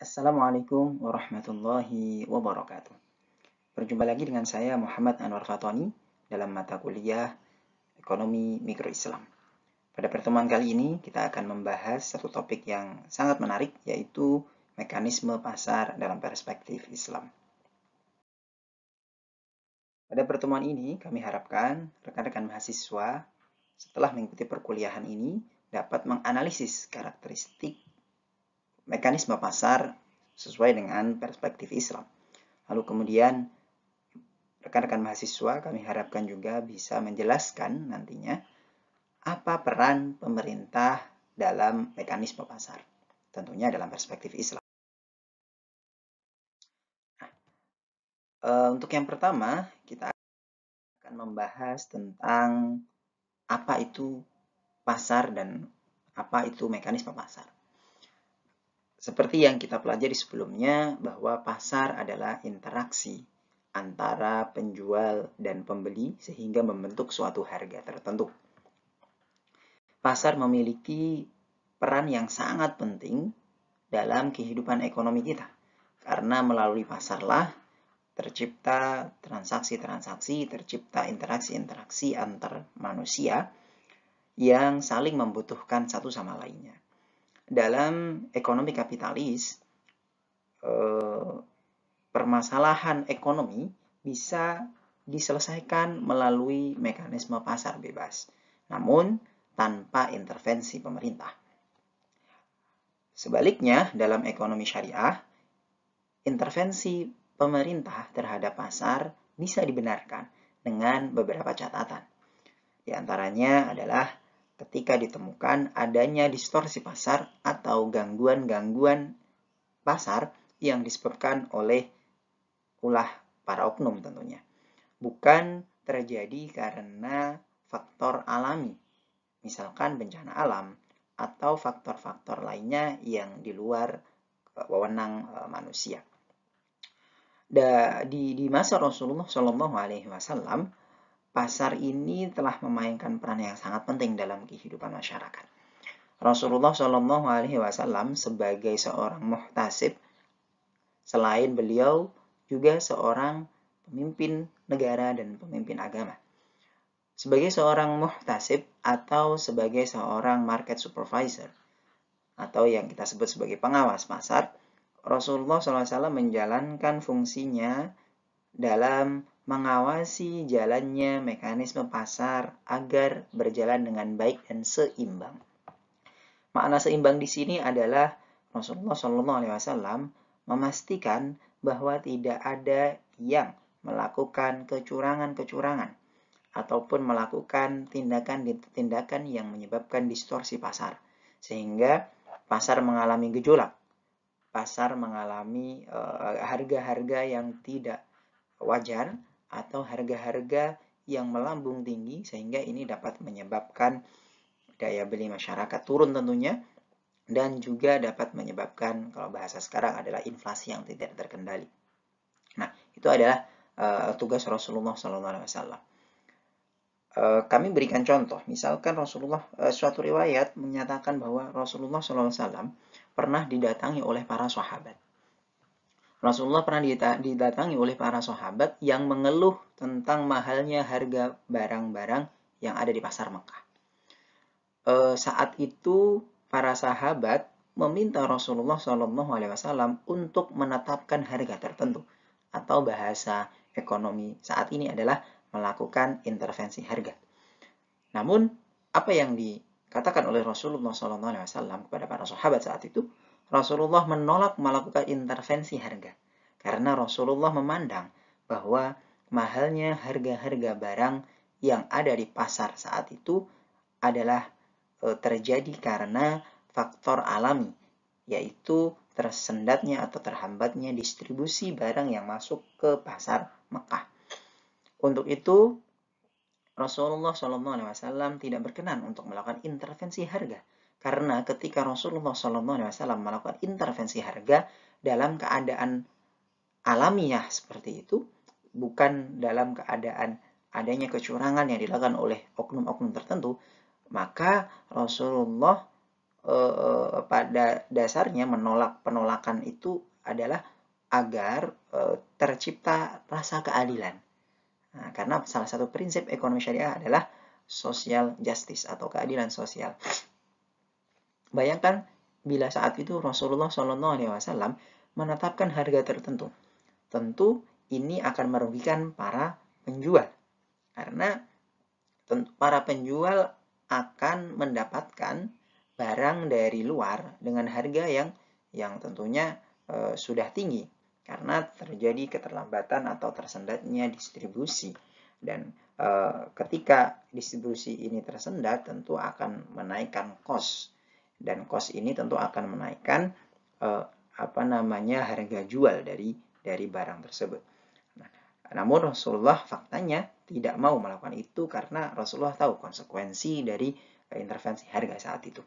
Assalamualaikum warahmatullahi wabarakatuh. Berjumpa lagi dengan saya Muhammad Anwar Fatoni dalam mata kuliah Ekonomi Mikro Islam. Pada pertemuan kali ini kita akan membahas satu topik yang sangat menarik yaitu mekanisme pasar dalam perspektif Islam. Pada pertemuan ini kami harapkan rekan-rekan mahasiswa setelah mengikuti perkuliahan ini dapat menganalisis karakteristik mekanisme pasar sesuai dengan perspektif Islam. Lalu kemudian rekan-rekan mahasiswa kami harapkan juga bisa menjelaskan nantinya apa peran pemerintah dalam mekanisme pasar. Tentunya dalam perspektif Islam. Nah, eh, untuk yang pertama, kita akan membahas tentang apa itu pasar dan apa itu mekanisme pasar. Seperti yang kita pelajari sebelumnya, bahwa pasar adalah interaksi antara penjual dan pembeli sehingga membentuk suatu harga tertentu. Pasar memiliki peran yang sangat penting dalam kehidupan ekonomi kita. Karena melalui pasarlah tercipta transaksi-transaksi, tercipta interaksi-interaksi antar manusia yang saling membutuhkan satu sama lainnya dalam ekonomi kapitalis, eh, permasalahan ekonomi bisa diselesaikan melalui mekanisme pasar bebas, namun tanpa intervensi pemerintah. Sebaliknya, dalam ekonomi syariah, intervensi pemerintah terhadap pasar bisa dibenarkan dengan beberapa catatan. Di antaranya adalah ketika ditemukan adanya distorsi pasar atau gangguan-gangguan pasar yang disebabkan oleh ulah para oknum tentunya. Bukan terjadi karena faktor alami, misalkan bencana alam atau faktor-faktor lainnya yang di luar eh, wewenang eh, manusia. Da, di, di masa Rasulullah Shallallahu Alaihi Wasallam pasar ini telah memainkan peran yang sangat penting dalam kehidupan masyarakat. Rasulullah Shallallahu Alaihi Wasallam sebagai seorang muhtasib, selain beliau juga seorang pemimpin negara dan pemimpin agama. Sebagai seorang muhtasib atau sebagai seorang market supervisor atau yang kita sebut sebagai pengawas pasar, Rasulullah SAW menjalankan fungsinya dalam mengawasi jalannya mekanisme pasar agar berjalan dengan baik dan seimbang. Makna seimbang di sini adalah Rasulullah Shallallahu Alaihi Wasallam memastikan bahwa tidak ada yang melakukan kecurangan-kecurangan ataupun melakukan tindakan-tindakan yang menyebabkan distorsi pasar sehingga pasar mengalami gejolak pasar mengalami eh, harga-harga uh, harga -harga yang tidak wajar atau harga-harga yang melambung tinggi sehingga ini dapat menyebabkan daya beli masyarakat turun tentunya dan juga dapat menyebabkan kalau bahasa sekarang adalah inflasi yang tidak terkendali. Nah, itu adalah uh, tugas Rasulullah SAW. Uh, eh, kami berikan contoh, misalkan Rasulullah uh, suatu riwayat menyatakan bahwa Rasulullah SAW pernah didatangi oleh para sahabat Rasulullah pernah didatangi oleh para sahabat yang mengeluh tentang mahalnya harga barang-barang yang ada di pasar Mekah. E, saat itu para sahabat meminta Rasulullah Shallallahu Alaihi Wasallam untuk menetapkan harga tertentu atau bahasa ekonomi saat ini adalah melakukan intervensi harga. Namun apa yang dikatakan oleh Rasulullah Shallallahu Alaihi Wasallam kepada para sahabat saat itu Rasulullah menolak melakukan intervensi harga karena Rasulullah memandang bahwa mahalnya harga-harga barang yang ada di pasar saat itu adalah e, terjadi karena faktor alami, yaitu tersendatnya atau terhambatnya distribusi barang yang masuk ke pasar Mekah. Untuk itu, Rasulullah SAW tidak berkenan untuk melakukan intervensi harga, karena ketika Rasulullah SAW melakukan intervensi harga dalam keadaan alamiah seperti itu, bukan dalam keadaan adanya kecurangan yang dilakukan oleh oknum-oknum tertentu, maka Rasulullah eh, pada dasarnya menolak penolakan itu adalah agar eh, tercipta rasa keadilan. Nah, karena salah satu prinsip ekonomi syariah adalah social justice atau keadilan sosial. Bayangkan bila saat itu Rasulullah Shallallahu Alaihi Wasallam menetapkan harga tertentu, tentu ini akan merugikan para penjual karena para penjual akan mendapatkan barang dari luar dengan harga yang yang tentunya e, sudah tinggi karena terjadi keterlambatan atau tersendatnya distribusi dan e, ketika distribusi ini tersendat tentu akan menaikkan kos dan kos ini tentu akan menaikkan eh, apa namanya harga jual dari dari barang tersebut. Nah, namun Rasulullah faktanya tidak mau melakukan itu karena Rasulullah tahu konsekuensi dari eh, intervensi harga saat itu.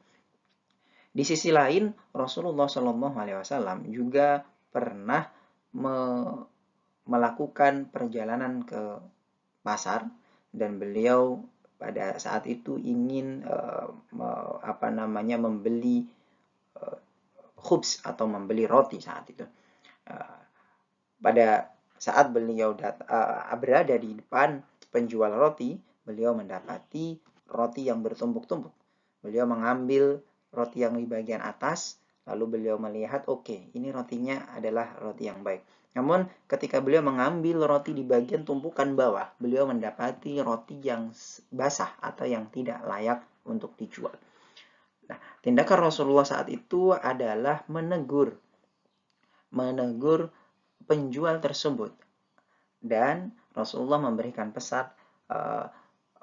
Di sisi lain, Rasulullah Shallallahu Alaihi Wasallam juga pernah me melakukan perjalanan ke pasar dan beliau pada saat itu ingin uh, apa namanya membeli uh, khubs atau membeli roti saat itu. Uh, pada saat beliau dat uh, berada di depan penjual roti, beliau mendapati roti yang bertumpuk-tumpuk. Beliau mengambil roti yang di bagian atas, lalu beliau melihat, oke, okay, ini rotinya adalah roti yang baik namun, ketika beliau mengambil roti di bagian tumpukan bawah, beliau mendapati roti yang basah atau yang tidak layak untuk dijual. Nah, tindakan Rasulullah saat itu adalah menegur menegur penjual tersebut. Dan Rasulullah memberikan pesan eh,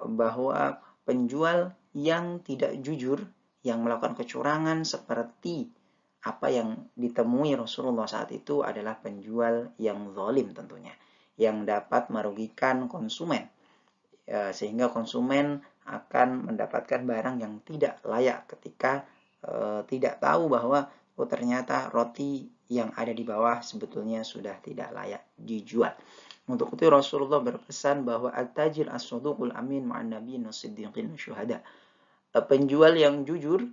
bahwa penjual yang tidak jujur, yang melakukan kecurangan seperti apa yang ditemui Rasulullah saat itu adalah penjual yang zalim tentunya, yang dapat merugikan konsumen. Ya, sehingga konsumen akan mendapatkan barang yang tidak layak ketika eh, tidak tahu bahwa oh ternyata roti yang ada di bawah sebetulnya sudah tidak layak dijual. Untuk itu Rasulullah berpesan bahwa al tajir as sudukul amin ma'an nabiyyin siddiqin syuhada. Eh, penjual yang jujur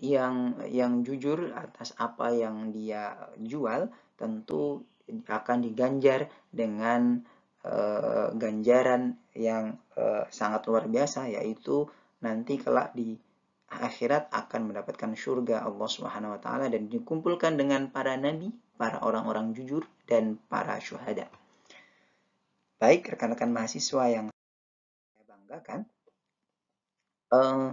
yang yang jujur atas apa yang dia jual tentu akan diganjar dengan uh, ganjaran yang uh, sangat luar biasa yaitu nanti kelak di akhirat akan mendapatkan surga Allah Subhanahu wa taala dan dikumpulkan dengan para nabi, para orang-orang jujur dan para syuhada. Baik rekan-rekan mahasiswa yang saya banggakan, uh,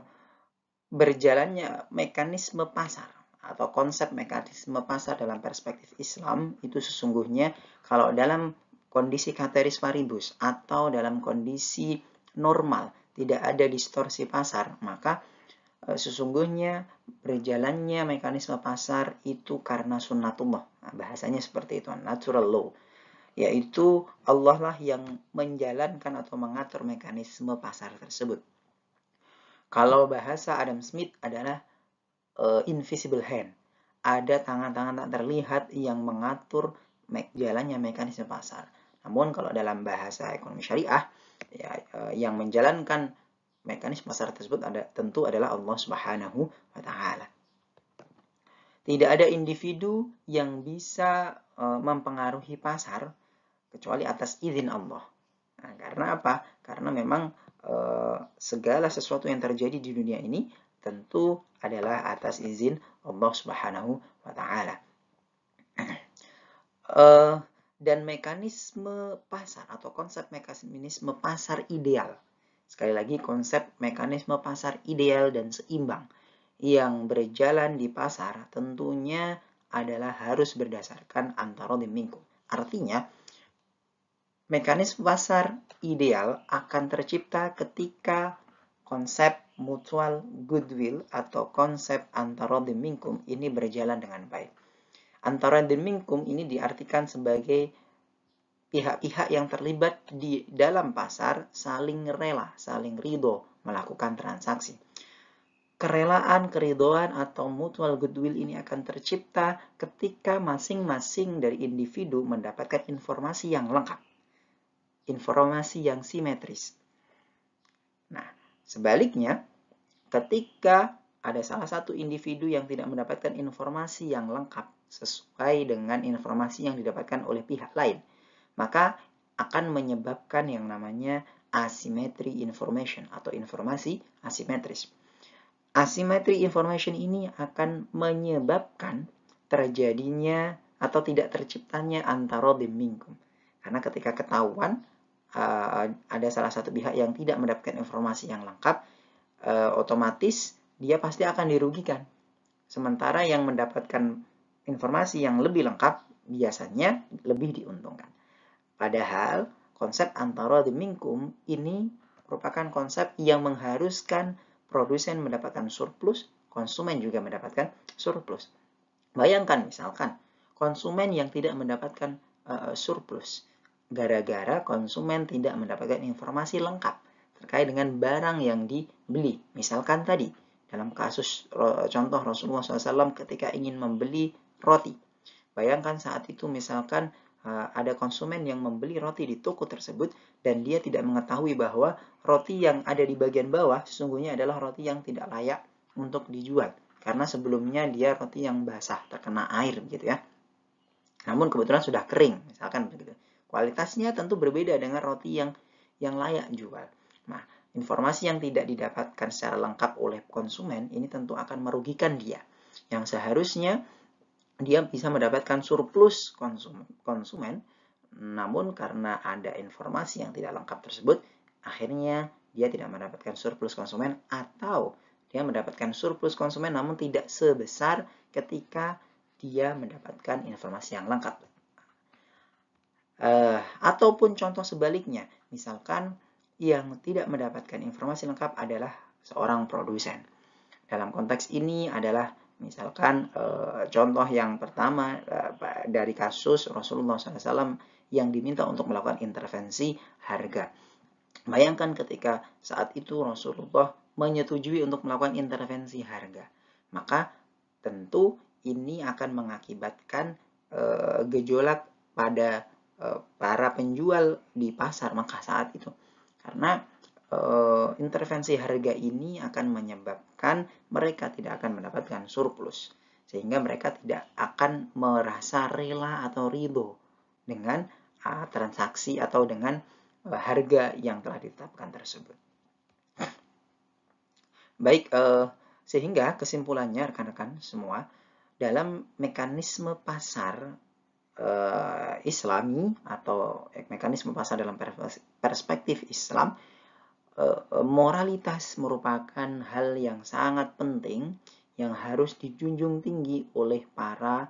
berjalannya mekanisme pasar atau konsep mekanisme pasar dalam perspektif Islam itu sesungguhnya kalau dalam kondisi kateris paribus atau dalam kondisi normal tidak ada distorsi pasar maka e, sesungguhnya berjalannya mekanisme pasar itu karena sunnatullah nah, bahasanya seperti itu natural law yaitu Allah lah yang menjalankan atau mengatur mekanisme pasar tersebut kalau bahasa Adam Smith adalah uh, invisible hand. Ada tangan-tangan tak terlihat yang mengatur me jalannya mekanisme pasar. Namun kalau dalam bahasa ekonomi syariah ya, uh, yang menjalankan mekanisme pasar tersebut ada tentu adalah Allah Subhanahu wa taala. Tidak ada individu yang bisa uh, mempengaruhi pasar kecuali atas izin Allah. Nah, karena apa? Karena memang Eh, segala sesuatu yang terjadi di dunia ini tentu adalah atas izin Allah Subhanahu wa taala. Uh, dan mekanisme pasar atau konsep mekanisme pasar ideal. Sekali lagi konsep mekanisme pasar ideal dan seimbang yang berjalan di pasar tentunya adalah harus berdasarkan antara diminggu. Artinya, Mekanisme pasar ideal akan tercipta ketika konsep mutual goodwill atau konsep antara demingkum ini berjalan dengan baik. Antara demingkum ini diartikan sebagai pihak-pihak yang terlibat di dalam pasar saling rela, saling ridho melakukan transaksi. Kerelaan, keridoan, atau mutual goodwill ini akan tercipta ketika masing-masing dari individu mendapatkan informasi yang lengkap informasi yang simetris. Nah, sebaliknya, ketika ada salah satu individu yang tidak mendapatkan informasi yang lengkap sesuai dengan informasi yang didapatkan oleh pihak lain, maka akan menyebabkan yang namanya asimetri information atau informasi asimetris. Asimetri information ini akan menyebabkan terjadinya atau tidak terciptanya antara mingkum. Karena ketika ketahuan uh, ada salah satu pihak yang tidak mendapatkan informasi yang lengkap, uh, otomatis dia pasti akan dirugikan. Sementara yang mendapatkan informasi yang lebih lengkap biasanya lebih diuntungkan. Padahal konsep antara demingkum ini merupakan konsep yang mengharuskan produsen mendapatkan surplus, konsumen juga mendapatkan surplus. Bayangkan misalkan konsumen yang tidak mendapatkan uh, surplus, gara-gara konsumen tidak mendapatkan informasi lengkap terkait dengan barang yang dibeli. Misalkan tadi, dalam kasus contoh Rasulullah SAW ketika ingin membeli roti. Bayangkan saat itu misalkan e, ada konsumen yang membeli roti di toko tersebut dan dia tidak mengetahui bahwa roti yang ada di bagian bawah sesungguhnya adalah roti yang tidak layak untuk dijual karena sebelumnya dia roti yang basah terkena air gitu ya. Namun kebetulan sudah kering misalkan begitu. Kualitasnya tentu berbeda dengan roti yang yang layak jual. Nah, informasi yang tidak didapatkan secara lengkap oleh konsumen ini tentu akan merugikan dia. Yang seharusnya dia bisa mendapatkan surplus konsumen, konsumen namun karena ada informasi yang tidak lengkap tersebut, akhirnya dia tidak mendapatkan surplus konsumen atau dia mendapatkan surplus konsumen namun tidak sebesar ketika dia mendapatkan informasi yang lengkap. Uh, ataupun contoh sebaliknya, misalkan yang tidak mendapatkan informasi lengkap adalah seorang produsen. Dalam konteks ini adalah misalkan uh, contoh yang pertama uh, dari kasus Rasulullah SAW yang diminta untuk melakukan intervensi harga. Bayangkan ketika saat itu Rasulullah menyetujui untuk melakukan intervensi harga, maka tentu ini akan mengakibatkan gejolak pada Eh, para penjual di pasar maka saat itu karena e, intervensi harga ini akan menyebabkan mereka tidak akan mendapatkan surplus sehingga mereka tidak akan merasa rela atau ridho dengan eh, transaksi atau dengan e, harga yang telah ditetapkan tersebut baik e, sehingga kesimpulannya rekan-rekan semua dalam mekanisme pasar uh, Islami atau mekanisme pasar dalam perspektif Islam, eh, moralitas merupakan hal yang sangat penting yang harus dijunjung tinggi oleh para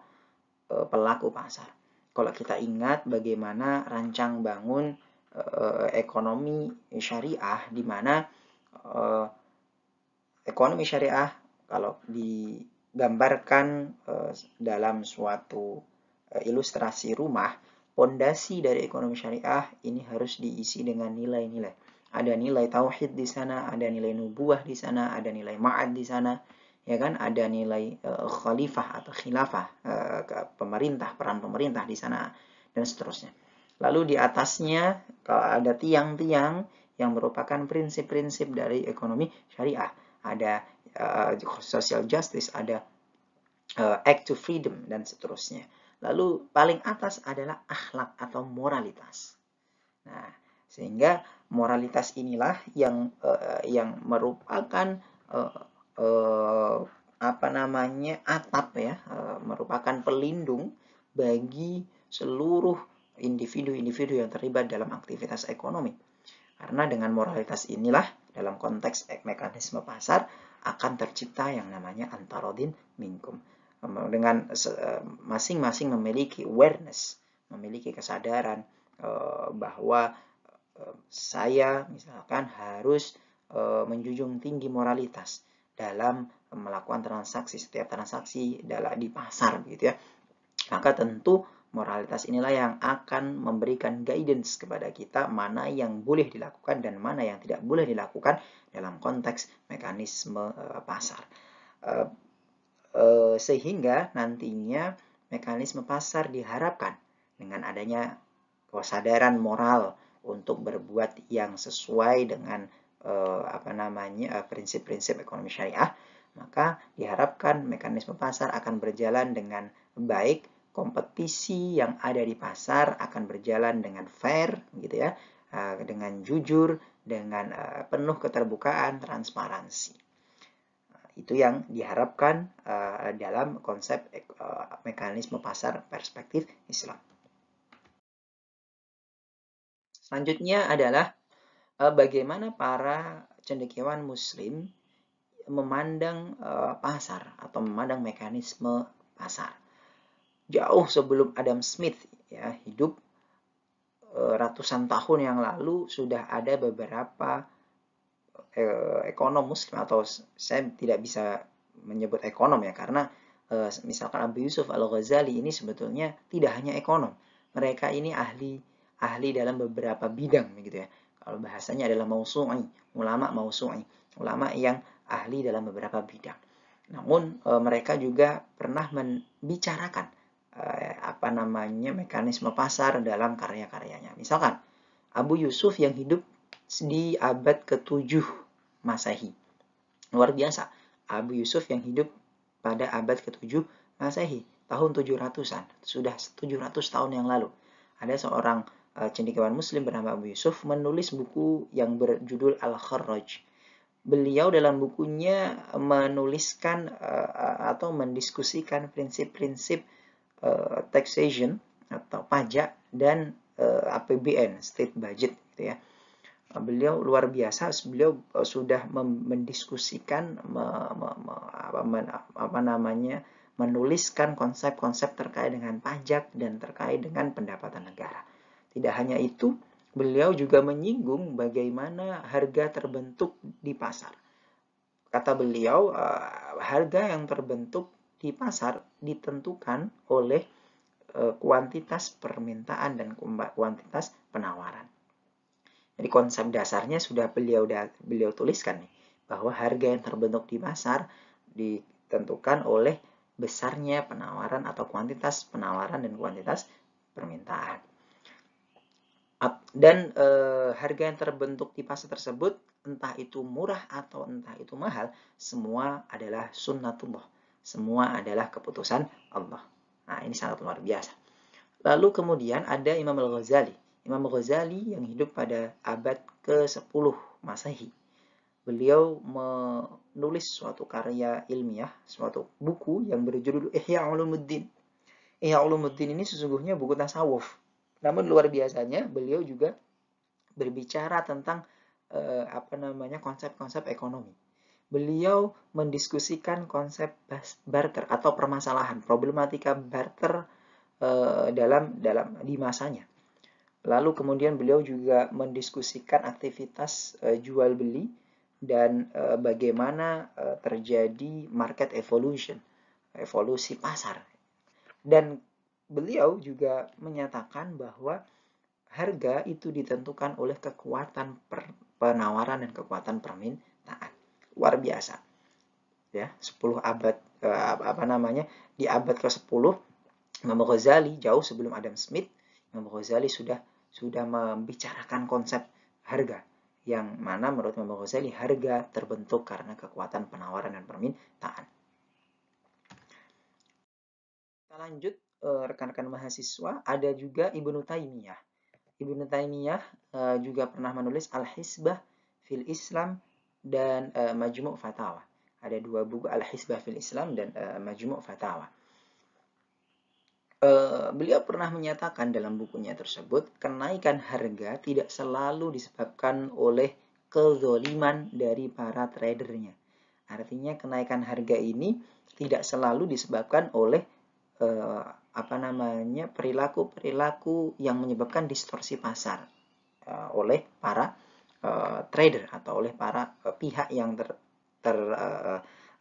eh, pelaku pasar. Kalau kita ingat bagaimana rancang bangun ekonomi syariah, di mana ekonomi syariah kalau digambarkan dalam suatu Eh, ilustrasi rumah, pondasi dari ekonomi syariah ini harus diisi dengan nilai-nilai. Ada nilai tauhid di sana, ada nilai nubuah di sana, ada nilai ma'ad di sana, ya kan? Ada nilai uh, khalifah atau khilafah, uh, pemerintah, peran pemerintah di sana dan seterusnya. Lalu di atasnya kalau ada tiang-tiang yang merupakan prinsip-prinsip dari ekonomi syariah. Ada uh, social justice, ada uh, act to freedom dan seterusnya. Lalu paling atas adalah akhlak atau moralitas. Nah, sehingga moralitas inilah yang uh, yang merupakan uh, uh, apa namanya atap ya, uh, merupakan pelindung bagi seluruh individu-individu yang terlibat dalam aktivitas ekonomi. Karena dengan moralitas inilah dalam konteks mekanisme pasar akan tercipta yang namanya antarodin minkum dengan eh, masing-masing memiliki awareness, memiliki kesadaran eh, bahwa eh, saya misalkan harus menjunjung tinggi moralitas dalam melakukan transaksi setiap transaksi dalam di pasar gitu ya. Maka tentu moralitas inilah yang akan memberikan guidance kepada kita mana yang boleh dilakukan dan mana yang tidak boleh dilakukan dalam konteks mekanisme pasar Eh, sehingga nantinya mekanisme pasar diharapkan dengan adanya kesadaran moral untuk berbuat yang sesuai dengan eh, apa namanya eh, prinsip-prinsip ekonomi syariah, maka diharapkan mekanisme pasar akan berjalan dengan baik, kompetisi yang ada di pasar akan berjalan dengan fair, gitu ya, eh, dengan jujur, dengan penuh keterbukaan, transparansi. Itu yang diharapkan uh, dalam konsep uh, mekanisme pasar perspektif Islam. Selanjutnya adalah uh, bagaimana para cendekiawan muslim memandang uh, pasar atau memandang mekanisme pasar. Jauh sebelum Adam Smith ya hidup ratusan tahun yang lalu sudah ada beberapa eh, ekonom muslim atau saya tidak bisa menyebut ekonom ya karena eh, misalkan Abu Yusuf Al-Ghazali ini sebetulnya tidak hanya ekonom. Mereka ini ahli ahli dalam beberapa bidang gitu ya. Kalau bahasanya adalah mausu'i, ulama mausu'i, ulama yang ahli dalam beberapa bidang. Namun e, mereka juga pernah membicarakan e, apa namanya mekanisme pasar dalam karya-karyanya. Misalkan Abu Yusuf yang hidup di abad ke-7 Masehi. Luar biasa, Abu Yusuf yang hidup pada abad ke-7 Masehi, tahun 700-an, sudah 700 tahun yang lalu. Ada seorang e, cendekiawan muslim bernama Abu Yusuf menulis buku yang berjudul Al-Kharraj. Beliau dalam bukunya menuliskan e, atau mendiskusikan prinsip-prinsip e, taxation atau pajak dan APBN, state budget gitu ya beliau luar biasa beliau eh, sudah mendiskusikan me, me, me, apa, apa namanya menuliskan konsep-konsep terkait dengan pajak dan terkait dengan pendapatan negara. Tidak hanya itu, beliau juga menyinggung bagaimana harga terbentuk di pasar. Kata beliau, eh, harga yang terbentuk di pasar ditentukan oleh eh, kuantitas permintaan dan kuantitas penawaran. Jadi konsep dasarnya sudah beliau beliau tuliskan nih, bahwa harga yang terbentuk di pasar ditentukan oleh besarnya penawaran atau kuantitas penawaran dan kuantitas permintaan. Dan e, harga yang terbentuk di pasar tersebut entah itu murah atau entah itu mahal, semua adalah sunnatullah. Semua adalah keputusan Allah. Nah, ini sangat luar biasa. Lalu kemudian ada Imam Al-Ghazali Imam Ghazali yang hidup pada abad ke-10 Masehi. Beliau menulis suatu karya ilmiah, suatu buku yang berjudul Ihya Ulumuddin. Ihya Ulumuddin ini sesungguhnya buku tasawuf. Namun luar biasanya beliau juga berbicara tentang eh, apa namanya konsep-konsep ekonomi. Beliau mendiskusikan konsep barter atau permasalahan, problematika barter eh, dalam dalam di masanya Lalu kemudian beliau juga mendiskusikan aktivitas uh, jual beli dan uh, bagaimana uh, terjadi market evolution, evolusi pasar. Dan beliau juga menyatakan bahwa harga itu ditentukan oleh kekuatan per, penawaran dan kekuatan permintaan. Luar biasa. Ya, 10 abad uh, apa namanya? Di abad ke-10 Imam Ghazali jauh sebelum Adam Smith, Imam Ghazali sudah sudah membicarakan konsep harga yang mana menurut Imam Ghazali harga terbentuk karena kekuatan penawaran dan permintaan. Kita lanjut eh, rekan-rekan mahasiswa, ada juga Ibnu Taimiyah. Ibnu Taimiyah eh, juga pernah menulis Al-Hisbah fil Islam dan eh, Majmu' Fatawa. Ada dua buku Al-Hisbah fil Islam dan Majmu' Fatawa. Eh, beliau pernah menyatakan dalam bukunya tersebut, kenaikan harga tidak selalu disebabkan oleh kezoliman dari para tradernya. Artinya kenaikan harga ini tidak selalu disebabkan oleh eh, apa namanya perilaku-perilaku yang menyebabkan distorsi pasar eh, oleh para trader atau oleh para pihak yang ter, ter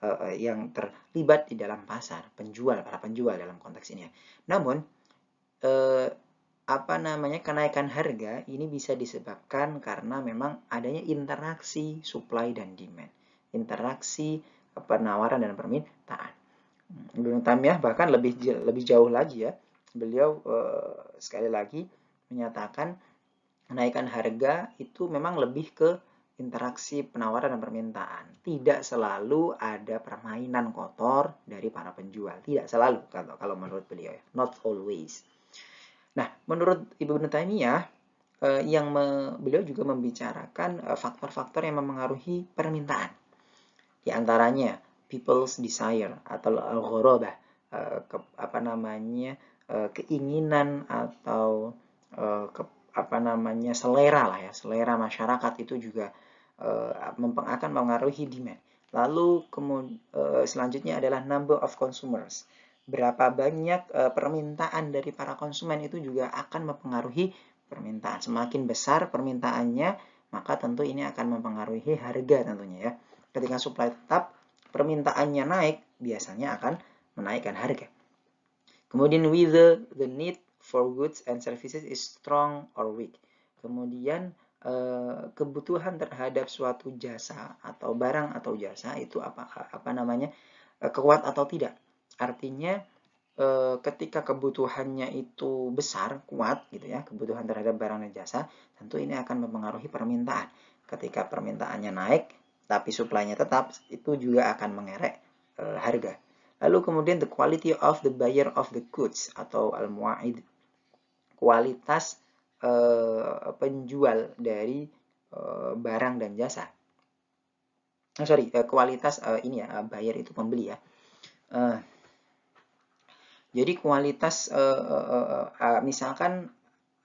uh, yang terlibat di dalam pasar, penjual, para penjual dalam konteks ini. Ya. Namun, uh, apa namanya kenaikan harga ini bisa disebabkan karena memang adanya interaksi supply dan demand, interaksi penawaran dan permintaan. Ibnu Tamiyah bahkan lebih lebih jauh lagi ya, beliau uh, sekali lagi menyatakan kenaikan harga itu memang lebih ke interaksi penawaran dan permintaan. Tidak selalu ada permainan kotor dari para penjual. Tidak selalu kalau, kalau menurut beliau ya. Not always. Nah, menurut Ibnu Taimiyah eh, yang me, beliau juga membicarakan eh, faktor-faktor yang memengaruhi permintaan. Di antaranya people's desire atau al-ghorobah, eh, eh, apa namanya? keinginan atau ke, apa namanya selera lah ya selera masyarakat itu juga Eh, akan mempengaruhi demand. Lalu eh, selanjutnya adalah number of consumers. Berapa banyak eh, permintaan dari para konsumen itu juga akan mempengaruhi permintaan. Semakin besar permintaannya, maka tentu ini akan mempengaruhi harga tentunya ya. Ketika supply tetap, permintaannya naik, biasanya akan menaikkan harga. Kemudian whether the need for goods and services is strong or weak. Kemudian Eh, kebutuhan terhadap suatu jasa atau barang atau jasa itu apa apa namanya eh, kuat atau tidak artinya eh, ketika kebutuhannya itu besar kuat gitu ya kebutuhan terhadap barang dan jasa tentu ini akan mempengaruhi permintaan ketika permintaannya naik tapi suplainya tetap itu juga akan mengerek harga lalu kemudian the quality of the buyer of the goods atau al muaid kualitas uh, penjual dari uh, barang dan jasa. Oh, sorry, uh, kualitas uh, ini ya, uh, buyer itu pembeli ya. Uh, jadi kualitas uh, uh, uh, uh, misalkan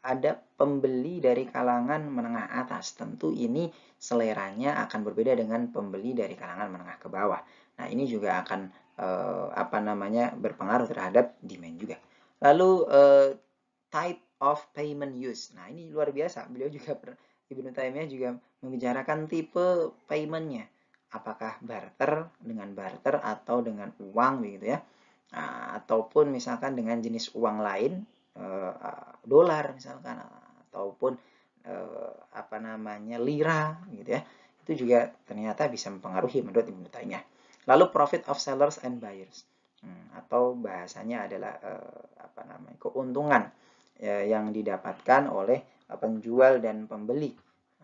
ada pembeli dari kalangan menengah atas. Tentu ini seleranya akan berbeda dengan pembeli dari kalangan menengah ke bawah. Nah, ini juga akan uh, apa namanya berpengaruh terhadap demand juga. Lalu uh, type of payment use. Nah, ini luar biasa. Beliau juga per, Ibnu Taimiyah juga membicarakan tipe paymentnya. Apakah barter dengan barter atau dengan uang begitu ya. Nah, ataupun misalkan dengan jenis uang lain e, dolar misalkan ataupun e, apa namanya lira gitu ya. Itu juga ternyata bisa mempengaruhi menurut Ibnu Taimiyah. Lalu profit of sellers and buyers. Hmm, atau bahasanya adalah eh, apa namanya keuntungan Ya, yang didapatkan oleh eh, penjual dan pembeli.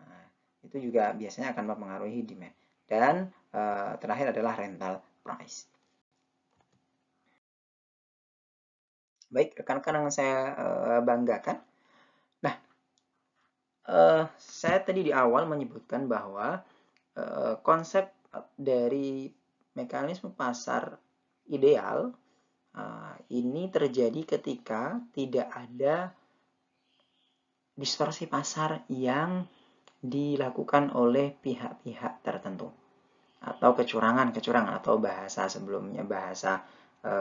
Nah, itu juga biasanya akan mempengaruhi demand. Dan eh, terakhir adalah rental price. Baik, rekan-rekan yang saya eh, banggakan. Nah, saya tadi di awal menyebutkan bahwa konsep dari mekanisme pasar ideal Ah, ini terjadi ketika tidak ada distorsi pasar yang dilakukan oleh pihak-pihak tertentu atau kecurangan-kecurangan atau bahasa sebelumnya bahasa e,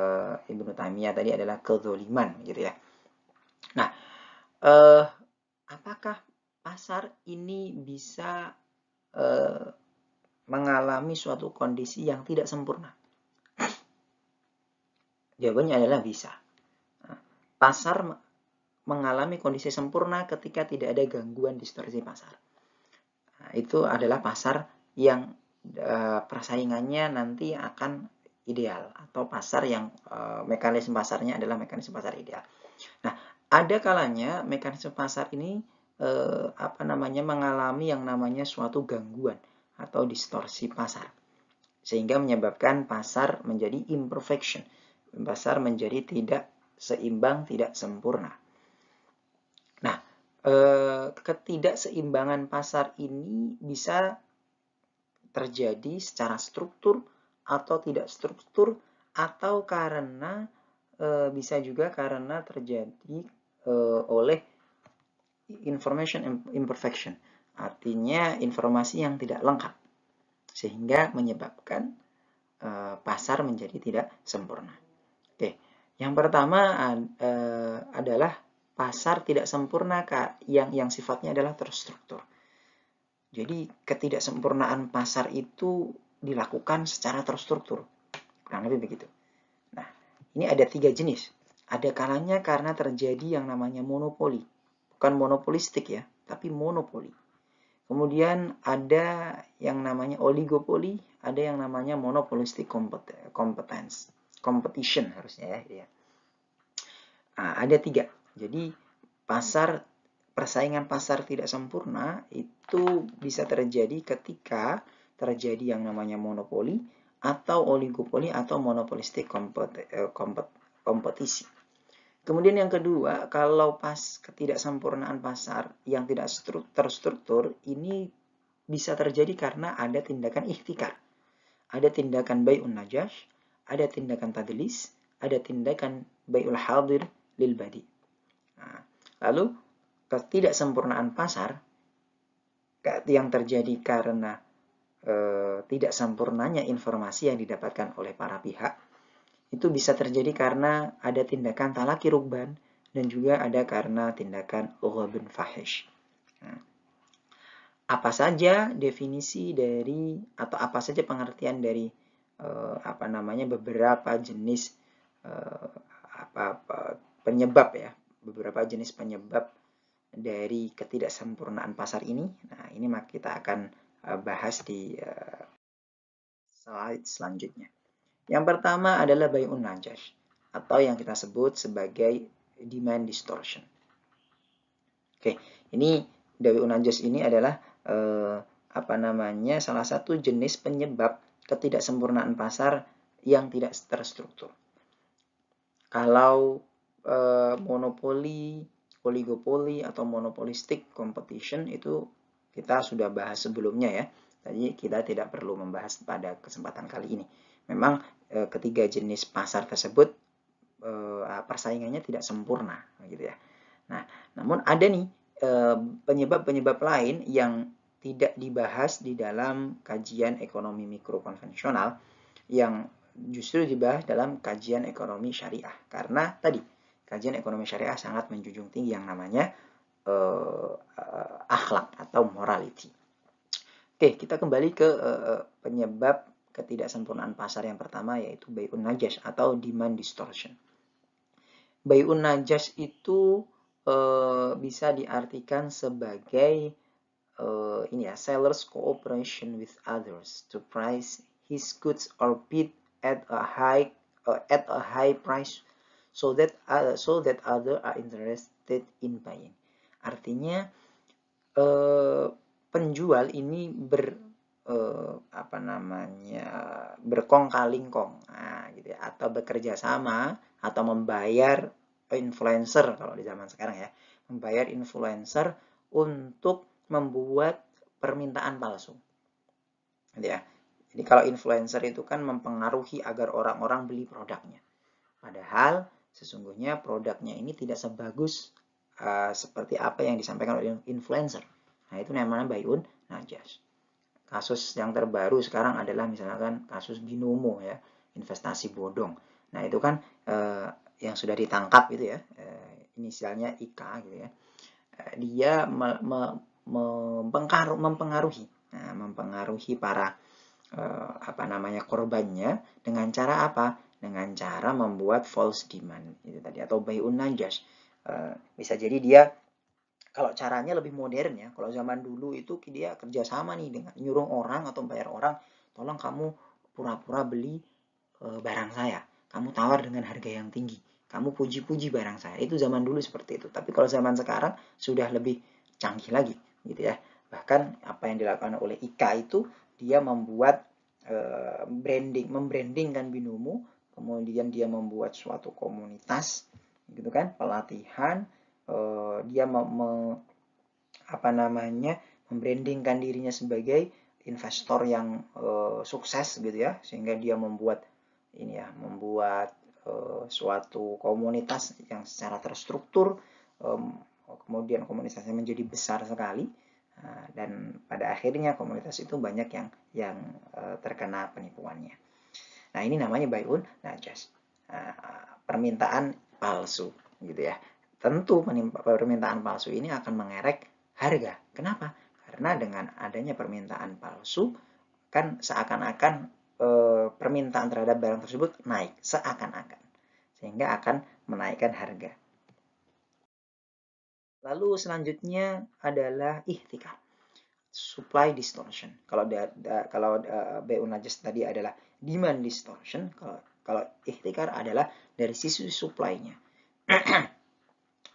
Ibnu Taimiyah tadi adalah kezoliman gitu ya. Nah, e, apakah pasar ini bisa e, mengalami suatu kondisi yang tidak sempurna? Jawabannya adalah bisa. Nah, pasar mengalami kondisi sempurna ketika tidak ada gangguan distorsi pasar. Nah, itu adalah pasar yang e, persaingannya nanti akan ideal atau pasar yang e, mekanisme pasarnya adalah mekanisme pasar ideal. Nah, ada kalanya mekanisme pasar ini e, apa namanya mengalami yang namanya suatu gangguan atau distorsi pasar sehingga menyebabkan pasar menjadi imperfection pasar menjadi tidak seimbang, tidak sempurna. Nah, eh, ketidakseimbangan pasar ini bisa terjadi secara struktur atau tidak struktur atau karena eh, bisa juga karena terjadi eh, oleh information imperfection artinya informasi yang tidak lengkap sehingga menyebabkan pasar menjadi tidak sempurna. Yang pertama e, adalah pasar tidak sempurna kak, yang yang sifatnya adalah terstruktur. Jadi ketidaksempurnaan pasar itu dilakukan secara terstruktur, kurang lebih begitu. Nah, ini ada tiga jenis. Ada kalanya karena terjadi yang namanya monopoli, bukan monopolistik ya, tapi monopoli. Kemudian ada yang namanya oligopoli, ada yang namanya monopolistik kompetensi competition harusnya ya. ya. Nah, ada tiga. Jadi pasar persaingan pasar tidak sempurna itu bisa terjadi ketika terjadi yang namanya monopoli atau oligopoli atau monopolistik kompet, eh, kompet, kompetisi. Kemudian yang kedua, kalau pas ketidaksempurnaan pasar yang tidak terstruktur, ini bisa terjadi karena ada tindakan ikhtikar. Ada tindakan bayun najash, ada tindakan tadlis, ada tindakan bayul hadir lil badi. Nah, lalu ketidaksempurnaan pasar yang terjadi karena e, eh, tidak sempurnanya informasi yang didapatkan oleh para pihak itu bisa terjadi karena ada tindakan talaki rukban dan juga ada karena tindakan ughabun fahish. Nah, apa saja definisi dari atau apa saja pengertian dari Eh, apa namanya beberapa jenis eh, apa, apa penyebab ya beberapa jenis penyebab dari ketidaksempurnaan pasar ini. Nah, ini kita akan eh, bahas di slide selanjutnya. Yang pertama adalah bayi najash atau yang kita sebut sebagai demand distortion. Oke, ini dari unanjus ini adalah eh, apa namanya salah satu jenis penyebab ketidaksempurnaan pasar yang tidak terstruktur. Kalau eh, monopoli, oligopoli atau monopolistik competition itu kita sudah bahas sebelumnya ya. Jadi kita tidak perlu membahas pada kesempatan kali ini. Memang eh, ketiga jenis pasar tersebut eh, persaingannya tidak sempurna gitu ya. Nah, namun ada nih eh, penyebab-penyebab lain yang tidak dibahas di dalam kajian ekonomi mikro konvensional yang justru dibahas dalam kajian ekonomi syariah karena tadi kajian ekonomi syariah sangat menjunjung tinggi yang namanya uh, uh, akhlak atau morality. Oke, kita kembali ke uh, penyebab ketidaksempurnaan pasar yang pertama yaitu bayun najas atau demand distortion. Bayun najas itu uh, bisa diartikan sebagai uh, ini ya sellers cooperation with others to price his goods or bid at a high uh, at a high price so that uh, so that other are interested in buying artinya uh, penjual ini ber uh, apa namanya berkong kong nah, gitu ya. atau bekerja sama atau membayar influencer kalau di zaman sekarang ya membayar influencer untuk membuat permintaan palsu. Gitu ya. Jadi kalau influencer itu kan mempengaruhi agar orang-orang beli produknya. Padahal sesungguhnya produknya ini tidak sebagus uh, seperti apa yang disampaikan oleh influencer. Nah itu namanya bayun najas. Kasus yang terbaru sekarang adalah misalkan kasus binomo ya, investasi bodong. Nah itu kan uh, yang sudah ditangkap itu ya, uh, inisialnya Ika, gitu ya. Uh, dia me me mempengaruhi nah, mempengaruhi para eh, apa namanya korbannya dengan cara apa dengan cara membuat false demand itu tadi atau bayun najas eh, bisa jadi dia kalau caranya lebih modern ya kalau zaman dulu itu dia kerjasama nih dengan nyuruh orang atau bayar orang tolong kamu pura-pura beli eh, barang saya kamu tawar dengan harga yang tinggi kamu puji-puji barang saya. Itu zaman dulu seperti itu. Tapi kalau zaman sekarang sudah lebih canggih lagi gitu ya. Bahkan apa yang dilakukan oleh Ika itu dia membuat e, branding, membrandingkan binomo, kemudian dia membuat suatu komunitas gitu kan, pelatihan, e, dia me, me, apa namanya? membrandingkan dirinya sebagai investor yang e, sukses gitu ya, sehingga dia membuat ini ya, membuat suatu komunitas yang secara terstruktur Oh, kemudian komunitasnya menjadi besar sekali ah, dan pada akhirnya komunitas itu banyak yang yang eh, terkena penipuannya. Nah ini namanya bayun najas, ah, permintaan palsu gitu ya. Tentu permintaan palsu ini akan mengerek harga. Kenapa? Karena dengan adanya permintaan palsu kan seakan-akan eh, permintaan terhadap barang tersebut naik seakan-akan sehingga akan menaikkan harga. Lalu selanjutnya adalah ihtikar. Supply distortion. Kalau da, da, kalau uh, eh, BU najis tadi adalah demand distortion, kalau kalau ihtikar adalah dari sisi supply-nya.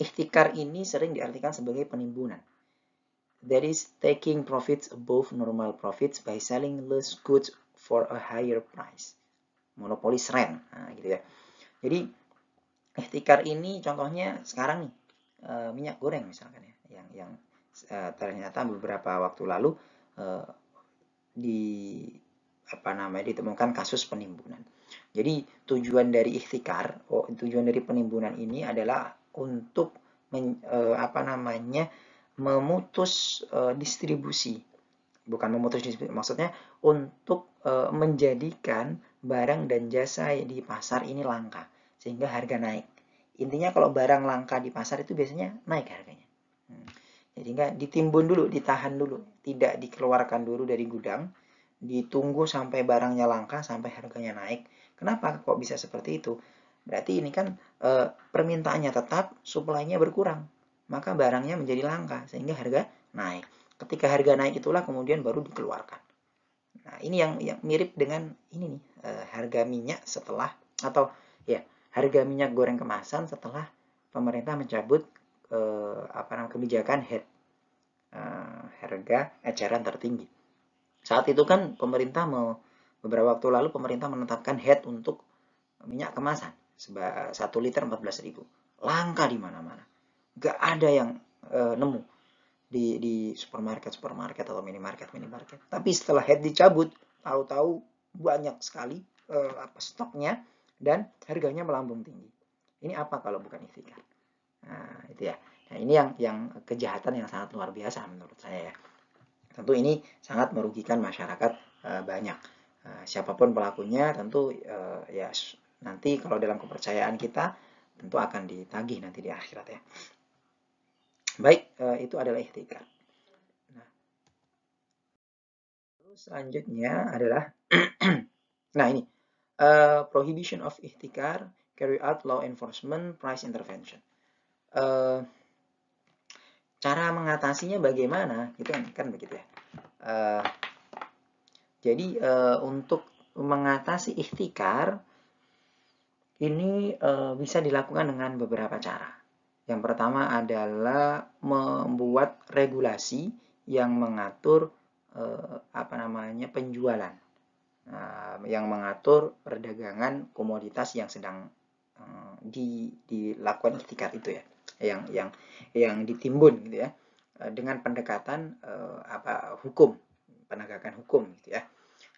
ihtikar ini sering diartikan sebagai penimbunan. That is taking profits above normal profits by selling less goods for a higher price. Monopolis rent, nah, gitu ya. Jadi ihtikar ini contohnya sekarang nih Eh, minyak goreng misalkan ya yang yang uh, ternyata beberapa waktu lalu uh, di apa namanya ditemukan kasus penimbunan. Jadi tujuan dari ikhtikar, oh, tujuan dari penimbunan ini adalah untuk men, apa namanya memutus distribusi, bukan memutus distribusi, maksudnya untuk menjadikan barang dan jasa di pasar ini langka sehingga harga naik. Intinya kalau barang langka di pasar itu biasanya naik harganya. Hmm. Jadi nggak ditimbun dulu, ditahan dulu, tidak dikeluarkan dulu dari gudang, ditunggu sampai barangnya langka, sampai harganya naik. Kenapa kok bisa seperti itu? Berarti ini kan e, permintaannya tetap, suplainya berkurang. Maka barangnya menjadi langka sehingga harga naik. Ketika harga naik itulah kemudian baru dikeluarkan. Nah, ini yang yang mirip dengan ini nih, e, harga minyak setelah atau ya, harga minyak goreng kemasan setelah pemerintah mencabut eh, apa namanya kebijakan head eh, harga eceran tertinggi. Saat itu kan pemerintah mau beberapa waktu lalu pemerintah menetapkan head untuk minyak kemasan satu liter 14.000. Langka di mana-mana. Gak ada yang eh, nemu di di supermarket supermarket atau minimarket minimarket. Tapi setelah head dicabut, tahu-tahu banyak sekali eh, apa stoknya dan harganya melambung tinggi. Ini apa kalau bukan istikhar? Nah, itu ya. Nah, ini yang yang kejahatan yang sangat luar biasa menurut saya ya. Tentu ini sangat merugikan masyarakat e, banyak. E, siapapun pelakunya tentu e, ya nanti kalau dalam kepercayaan kita tentu akan ditagih nanti di akhirat ya. Baik, e, itu adalah ikhtikar. Nah, terus selanjutnya adalah nah ini Eh, prohibition of ihtikar, carry out law enforcement, price intervention. Uh, cara mengatasinya bagaimana? Gitu kan, kan begitu ya. Uh, jadi uh, untuk mengatasi ihtikar ini uh, bisa dilakukan dengan beberapa cara. Yang pertama adalah membuat regulasi yang mengatur apa namanya penjualan yang mengatur perdagangan komoditas yang sedang di dilakukan ikhtikar itu ya yang yang yang ditimbun gitu ya eh, dengan pendekatan eh, apa hukum penegakan hukum gitu ya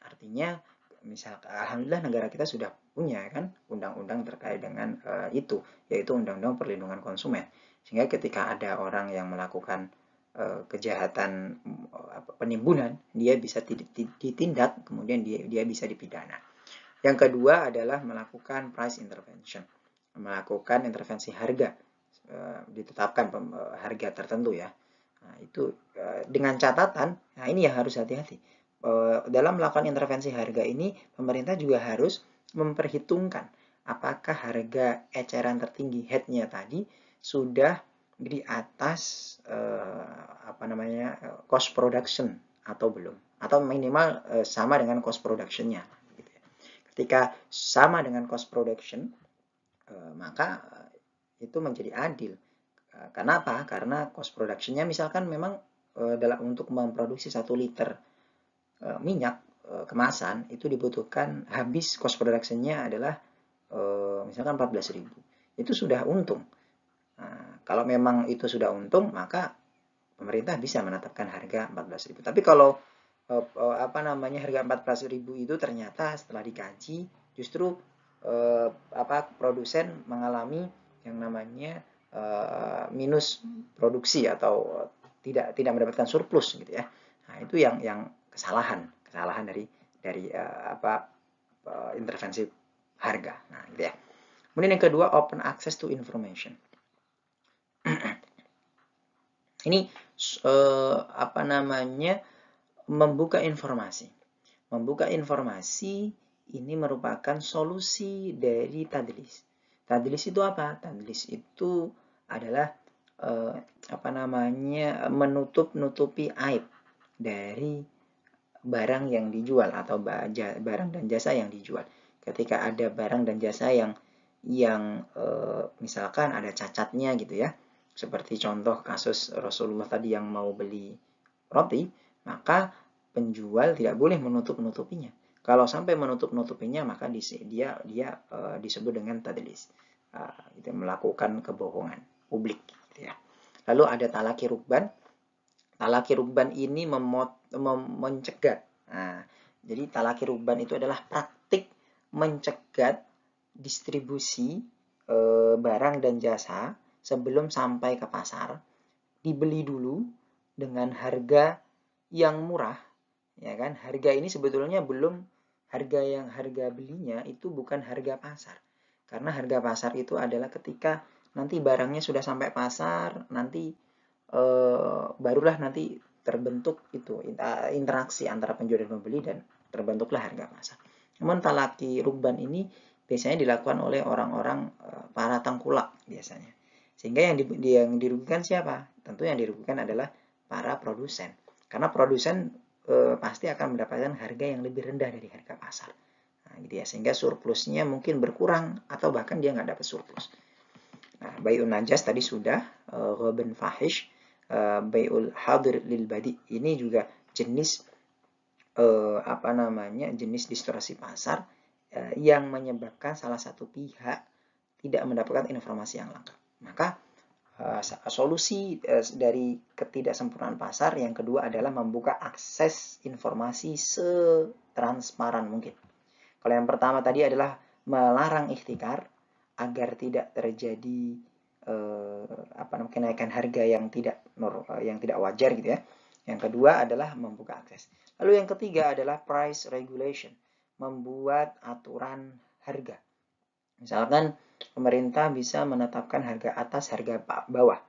artinya misal alhamdulillah negara kita sudah punya kan undang-undang terkait dengan eh, itu yaitu undang-undang perlindungan konsumen sehingga ketika ada orang yang melakukan Eh, kejahatan eh, penimbunan dia bisa ditindak kemudian dia dia bisa dipidana. Yang kedua adalah melakukan price intervention, melakukan intervensi harga eh, ditetapkan harga tertentu ya. Nah, itu dengan catatan, nah ini yang harus hati-hati. Dalam melakukan intervensi harga ini pemerintah juga harus memperhitungkan apakah harga eceran tertinggi headnya tadi sudah di atas eh, apa namanya eh, cost production atau belum atau minimal eh, sama dengan cost productionnya gitu ya. ketika sama dengan cost production eh, maka eh, itu menjadi adil eh, kenapa karena cost productionnya misalkan memang eh, dalam untuk memproduksi satu liter uh, minyak uh, kemasan itu dibutuhkan habis cost productionnya adalah eh, misalkan 14.000 itu sudah untung nah, kalau memang itu sudah untung, maka pemerintah bisa menetapkan harga 14.000. Tapi kalau eh, eh, apa namanya harga 14.000 itu ternyata setelah dikaji justru eh, apa produsen mengalami yang namanya eh, minus produksi atau tidak tidak mendapatkan surplus gitu ya. Nah, itu yang yang kesalahan, kesalahan dari dari eh, apa eh, intervensi harga. Nah, gitu ya. Kemudian yang kedua open access to information. Ini uh, apa namanya membuka informasi. Membuka informasi ini merupakan solusi dari tadlis. Tadlis itu apa? Tadlis itu adalah uh, apa namanya menutup-nutupi aib dari barang yang dijual atau barang dan jasa yang dijual. Ketika ada barang dan jasa yang yang e, misalkan ada cacatnya gitu ya seperti contoh kasus Rasulullah tadi yang mau beli roti, maka penjual tidak boleh menutup-nutupinya. Kalau sampai menutup-nutupinya, maka dia dia eh, disebut dengan tadlis, uh, itu melakukan kebohongan publik. Gitu ya. Lalu ada talaki rukban. Talaki rukban ini memot, mem, mencegat. Nah, jadi talaki rukban itu adalah praktik mencegat distribusi e, barang dan jasa sebelum sampai ke pasar dibeli dulu dengan harga yang murah ya kan harga ini sebetulnya belum harga yang harga belinya itu bukan harga pasar karena harga pasar itu adalah ketika nanti barangnya sudah sampai pasar nanti e, barulah nanti terbentuk itu interaksi antara penjual dan pembeli dan terbentuklah harga pasar namun talaki rukban ini biasanya dilakukan oleh orang-orang eh, para tangkulak biasanya sehingga yang, di, yang dirugikan siapa? Tentu yang dirugikan adalah para produsen. Karena produsen e, pasti akan mendapatkan harga yang lebih rendah dari harga pasar. Nah, gitu ya. Sehingga surplusnya mungkin berkurang atau bahkan dia nggak dapat surplus. Nah, bayun najas tadi sudah, e, eh, Robin Fahish, e, eh, bayul hadir lil badi. Ini juga jenis e, apa namanya jenis distorsi pasar e, yang menyebabkan salah satu pihak tidak mendapatkan informasi yang lengkap. Maka eh, solusi eh, dari ketidaksempurnaan pasar yang kedua adalah membuka akses informasi setransparan mungkin. Kalau yang pertama tadi adalah melarang ikhtikar agar tidak terjadi uh, apa namanya kenaikan harga yang tidak yang tidak wajar gitu ya. Yang kedua adalah membuka akses. Lalu yang ketiga adalah price regulation, membuat aturan harga Misalkan pemerintah bisa menetapkan harga atas, harga bawah,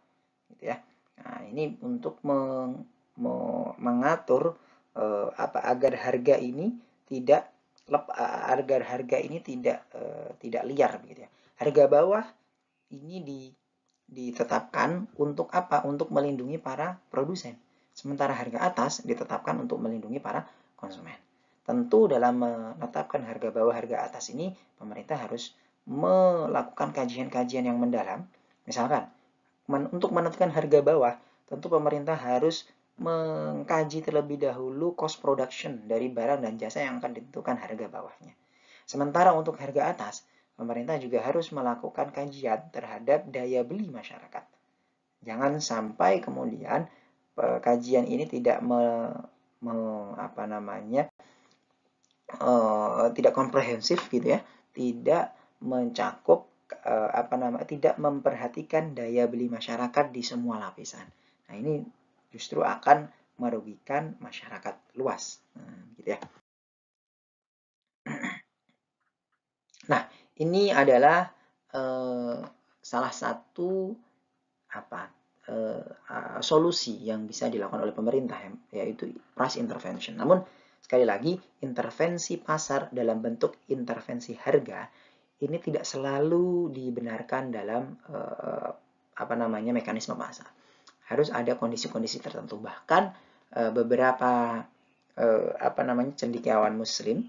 gitu ya. Nah, ini untuk meng, mengatur eh, apa agar harga ini tidak lep, agar harga ini tidak eh, tidak liar, gitu ya. Harga bawah ini di, ditetapkan untuk apa? Untuk melindungi para produsen. Sementara harga atas ditetapkan untuk melindungi para konsumen. Tentu dalam menetapkan harga bawah, harga atas ini pemerintah harus melakukan kajian-kajian yang mendalam, misalkan men untuk menentukan harga bawah, tentu pemerintah harus mengkaji terlebih dahulu cost production dari barang dan jasa yang akan ditentukan harga bawahnya. Sementara untuk harga atas, pemerintah juga harus melakukan kajian terhadap daya beli masyarakat. Jangan sampai kemudian eh, kajian ini tidak me, me, apa namanya uh, tidak komprehensif gitu ya, tidak mencakup eh, apa nama tidak memperhatikan daya beli masyarakat di semua lapisan. Nah, ini justru akan merugikan masyarakat luas. Nah, gitu ya. Nah, ini adalah uh, salah satu apa uh, solusi yang bisa dilakukan oleh pemerintah ya, yaitu price intervention. Namun sekali lagi intervensi pasar dalam bentuk intervensi harga ini tidak selalu dibenarkan dalam uh, apa namanya mekanisme pasar. Harus ada kondisi-kondisi tertentu. Bahkan uh, beberapa uh, apa namanya cendekiawan muslim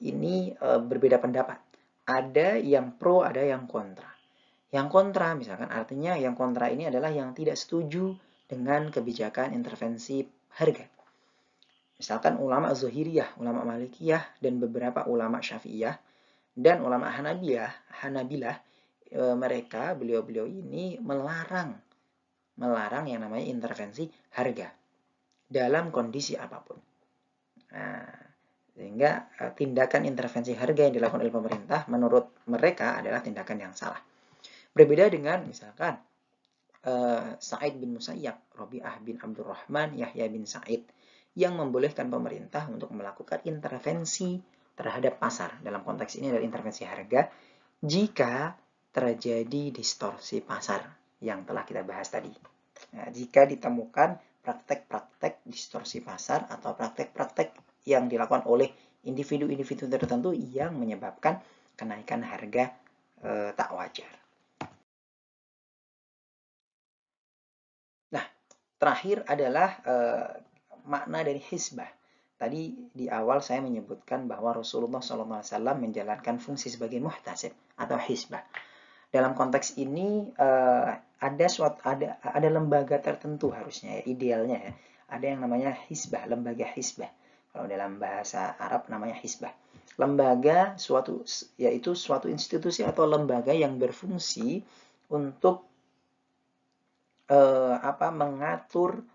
ini uh, berbeda pendapat. Ada yang pro, ada yang kontra. Yang kontra misalkan artinya yang kontra ini adalah yang tidak setuju dengan kebijakan intervensi harga. Misalkan ulama Zuhiriyah, ulama Malikiyah, dan beberapa ulama Syafi'iyah dan ulama Hanabilah, Hanabilah e, mereka beliau-beliau ini melarang melarang yang namanya intervensi harga dalam kondisi apapun. Nah, sehingga e, tindakan intervensi harga yang dilakukan oleh pemerintah menurut mereka adalah tindakan yang salah. Berbeda dengan misalkan e, Said bin Musayyab, Robi'ah bin Abdurrahman, Yahya bin Said yang membolehkan pemerintah untuk melakukan intervensi terhadap pasar. Dalam konteks ini adalah intervensi harga jika terjadi distorsi pasar yang telah kita bahas tadi. Nah, jika ditemukan praktek-praktek distorsi pasar atau praktek-praktek yang dilakukan oleh individu-individu tertentu yang menyebabkan kenaikan harga e, tak wajar. Nah, terakhir adalah e, makna dari hisbah. Tadi di awal saya menyebutkan bahwa Rasulullah SAW menjalankan fungsi sebagai muhtasib atau hisbah. Dalam konteks ini eh, ada suatu ada ada lembaga tertentu harusnya ya idealnya ya. Ada yang namanya hisbah, lembaga hisbah. Kalau dalam bahasa Arab namanya hisbah. Lembaga suatu yaitu suatu institusi atau lembaga yang berfungsi untuk eh, apa mengatur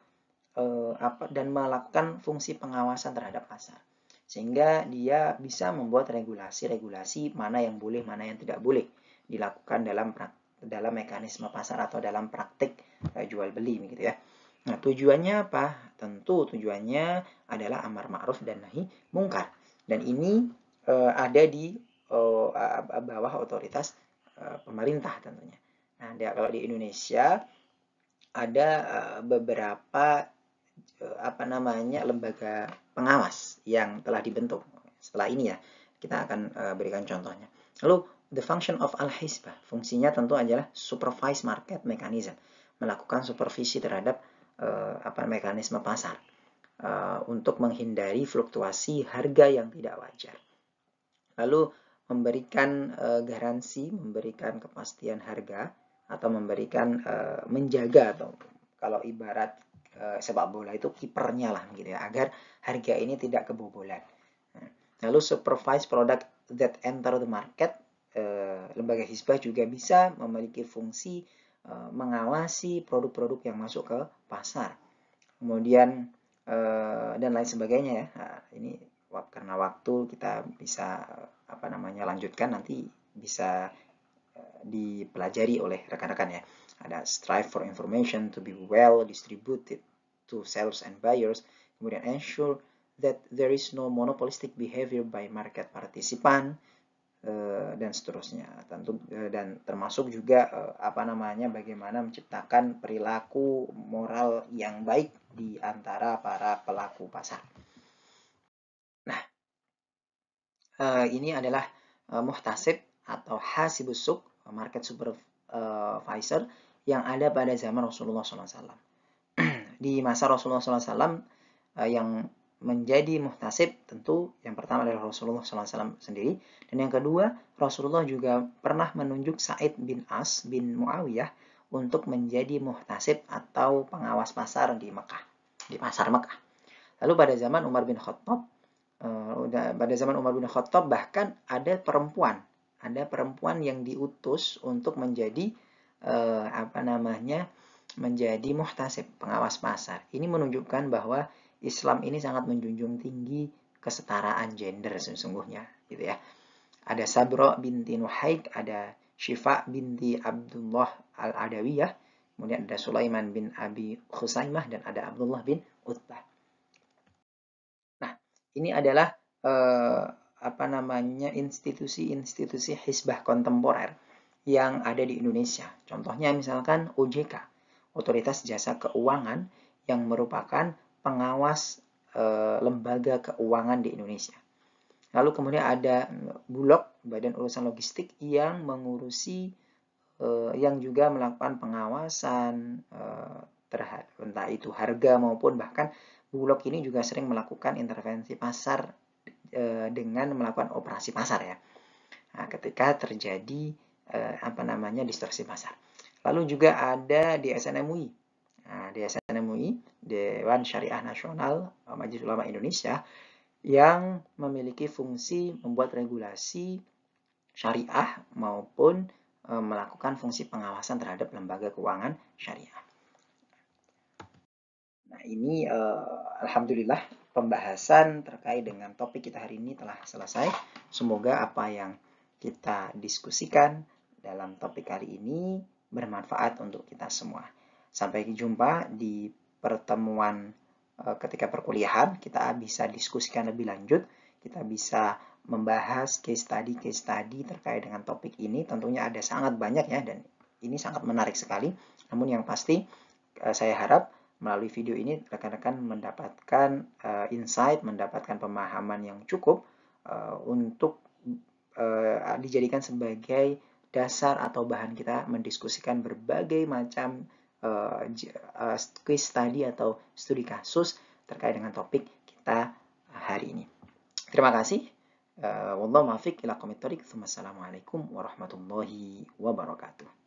eh, apa dan melakukan fungsi pengawasan terhadap pasar. Sehingga dia bisa membuat regulasi-regulasi mana yang boleh, mana yang tidak boleh dilakukan dalam dalam mekanisme pasar atau dalam praktik eh, jual beli gitu ya. Nah, tujuannya apa? Tentu tujuannya adalah amar ma'ruf dan nahi mungkar. Dan ini eh, ada di eh, bawah otoritas eh, pemerintah tentunya. Nah, dia, kalau di Indonesia ada eh, beberapa apa namanya lembaga pengawas yang telah dibentuk. Setelah ini ya, kita akan uh, berikan contohnya. Lalu the function of al-hisbah, fungsinya tentu adalah supervise market mechanism, melakukan supervisi terhadap uh, apa mekanisme pasar uh, untuk menghindari fluktuasi harga yang tidak wajar. Lalu memberikan uh, garansi, memberikan kepastian harga atau memberikan uh, menjaga atau kalau ibarat sebab eh, sepak bola itu kipernya lah gitu ya, agar harga ini tidak kebobolan. Hmm. Lalu supervise product that enter the market, eh, lembaga hisbah juga bisa memiliki fungsi eh, mengawasi produk-produk yang masuk ke pasar. Kemudian dan lain sebagainya ya. Nah, ini karena waktu kita bisa apa namanya lanjutkan nanti bisa dipelajari oleh rekan-rekan ya. Ada strive for information to be well distributed, to sellers and buyers, kemudian ensure that there is no monopolistic behavior by market participant eh, dan seterusnya tentu eh, dan termasuk juga eh, apa namanya bagaimana menciptakan perilaku moral yang baik di antara para pelaku pasar. Nah, ini adalah muhtasib atau hasibusuk market supervisor yang ada pada zaman Rasulullah SAW di masa Rasulullah SAW eh, yang menjadi muhtasib tentu yang pertama adalah Rasulullah SAW sendiri dan yang kedua Rasulullah juga pernah menunjuk Said bin As bin Muawiyah untuk menjadi muhtasib atau pengawas pasar di Mekah di pasar Mekah lalu pada zaman Umar bin Khattab eh, pada zaman Umar bin Khattab bahkan ada perempuan ada perempuan yang diutus untuk menjadi eh, apa namanya menjadi muhtasib, pengawas pasar. Ini menunjukkan bahwa Islam ini sangat menjunjung tinggi kesetaraan gender sesungguhnya, gitu ya. Ada Sabro binti Nuhaik, ada Syifa binti Abdullah Al-Adawiyah, kemudian ada Sulaiman bin Abi Khusaimah dan ada Abdullah bin Utbah. Nah, ini adalah eh, apa namanya institusi-institusi hisbah kontemporer yang ada di Indonesia. Contohnya misalkan OJK otoritas jasa keuangan yang merupakan pengawas e, lembaga keuangan di Indonesia. Lalu kemudian ada Bulog, Badan Urusan Logistik yang mengurusi e, yang juga melakukan pengawasan e, eh, terhadap entah itu harga maupun bahkan Bulog ini juga sering melakukan intervensi pasar e, dengan melakukan operasi pasar ya. Nah, ketika terjadi e, apa namanya distorsi pasar. Lalu juga ada di SNMUI. Nah, di SNMUI, Dewan Syariah Nasional Majelis Ulama Indonesia, yang memiliki fungsi membuat regulasi syariah maupun e, melakukan fungsi pengawasan terhadap lembaga keuangan syariah. Nah, ini e, alhamdulillah pembahasan terkait dengan topik kita hari ini telah selesai. Semoga apa yang kita diskusikan dalam topik hari ini bermanfaat untuk kita semua. Sampai jumpa di pertemuan eh, ketika perkuliahan, kita bisa diskusikan lebih lanjut, kita bisa membahas case study case study terkait dengan topik ini tentunya ada sangat banyak ya dan ini sangat menarik sekali. Namun yang pasti eh, saya harap melalui video ini rekan-rekan mendapatkan eh, insight, mendapatkan pemahaman yang cukup untuk dijadikan sebagai dasar atau bahan kita mendiskusikan berbagai macam uh, uh, quiz study atau studi kasus terkait dengan topik kita hari ini. Terima kasih. Uh, Wallahu ila komitorik. Assalamualaikum warahmatullahi wabarakatuh.